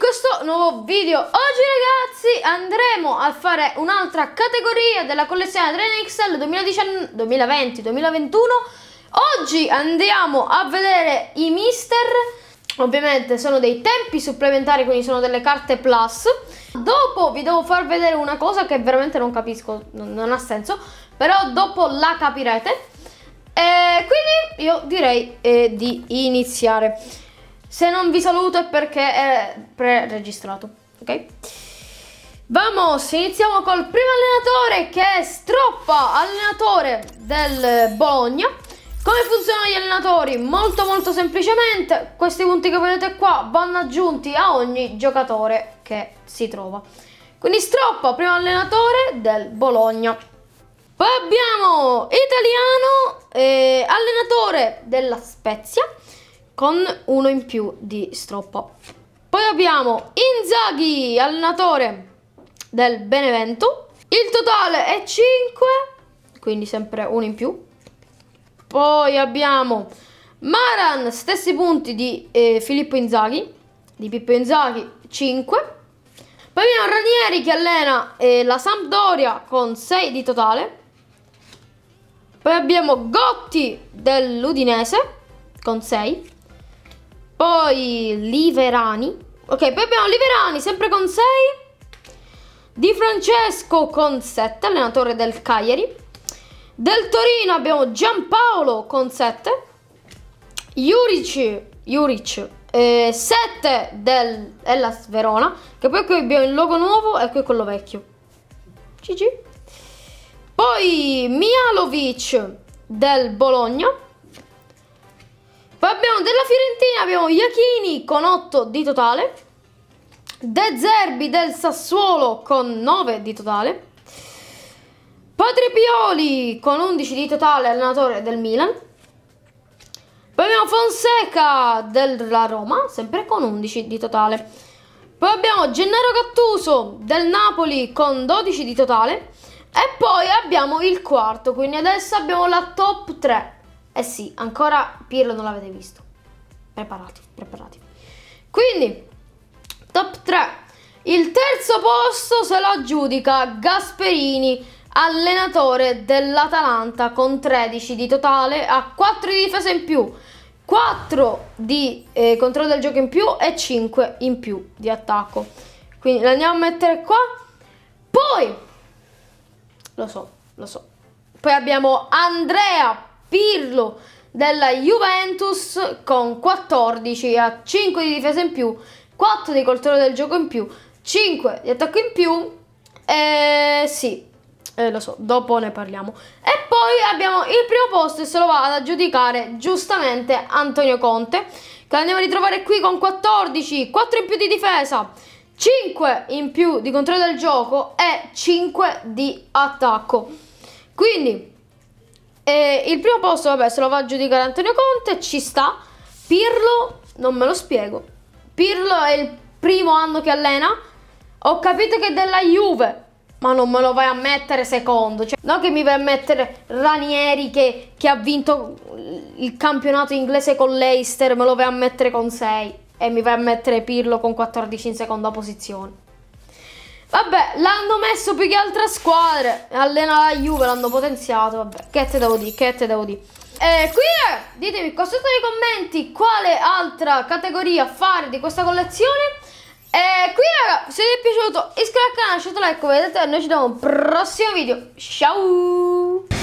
questo nuovo video Oggi ragazzi andremo a fare un'altra categoria della collezione Drain XL 2020-2021 Oggi andiamo a vedere i mister Ovviamente sono dei tempi supplementari quindi sono delle carte plus Dopo vi devo far vedere una cosa che veramente non capisco, non, non ha senso Però dopo la capirete e eh, quindi io direi eh, di iniziare se non vi saluto è perché è pre-registrato, ok? Vamos, iniziamo col primo allenatore che è Stroppa, allenatore del Bologna. Come funzionano gli allenatori? Molto molto semplicemente, questi punti che vedete qua vanno aggiunti a ogni giocatore che si trova. Quindi Stroppa, primo allenatore del Bologna. Poi abbiamo Italiano, eh, allenatore della Spezia con uno in più di stroppo. Poi abbiamo Inzaghi, allenatore del Benevento. Il totale è 5, quindi sempre uno in più. Poi abbiamo Maran, stessi punti di eh, Filippo Inzaghi, di Pippo Inzaghi, 5. Poi abbiamo Ranieri che allena eh, la Sampdoria con 6 di totale. Poi abbiamo Gotti dell'Udinese con 6. Poi Liverani. Ok, poi abbiamo Liverani sempre con 6. Di Francesco con 7, allenatore del Cagliari. Del Torino abbiamo Giampaolo con 7. Juric, Juric 7 eh, del Hellas Verona. Che poi qui abbiamo il logo nuovo e qui quello vecchio. GG. Poi Mialovic del Bologna. Abbiamo della Fiorentina, abbiamo Iachini con 8 di totale. De Zerbi del Sassuolo con 9 di totale. Padre Pioli con 11 di totale, allenatore del Milan. Poi abbiamo Fonseca della Roma, sempre con 11 di totale. Poi abbiamo Gennaro Gattuso del Napoli con 12 di totale. E poi abbiamo il quarto, quindi adesso abbiamo la top 3. Eh sì, ancora Pirlo non l'avete visto. Preparati, preparati. Quindi, top 3. Il terzo posto se lo aggiudica Gasperini, allenatore dell'Atalanta con 13 di totale, ha 4 di difesa in più, 4 di eh, controllo del gioco in più e 5 in più di attacco. Quindi la andiamo a mettere qua. Poi, lo so, lo so. Poi abbiamo Andrea Pirlo della Juventus con 14 a 5 di difesa in più, 4 di coltello del gioco in più, 5 di attacco in più. E eh, sì, eh, lo so, dopo ne parliamo. E poi abbiamo il primo posto e se lo va ad aggiudicare giustamente Antonio Conte, che andiamo a ritrovare qui con 14, 4 in più di difesa, 5 in più di controllo del gioco e 5 di attacco. Quindi e il primo posto, vabbè, se lo va a giudicare Antonio Conte, ci sta. Pirlo, non me lo spiego. Pirlo è il primo anno che allena. Ho capito che è della Juve, ma non me lo vai a mettere secondo. Cioè, non che mi vai a mettere Ranieri che, che ha vinto il campionato inglese con l'Eister, me lo vai a mettere con 6 e mi vai a mettere Pirlo con 14 in seconda posizione. Vabbè, l'hanno messo più che altre squadre. Allena la Juve, l'hanno potenziato. Vabbè, che te devo dire, che te devo dire. E qui è, ditemi qua sotto nei commenti quale altra categoria fare di questa collezione. E qui raga, se vi è piaciuto iscrivetevi al canale, lasciate un like, vedete, noi ci vediamo in un prossimo video. Ciao!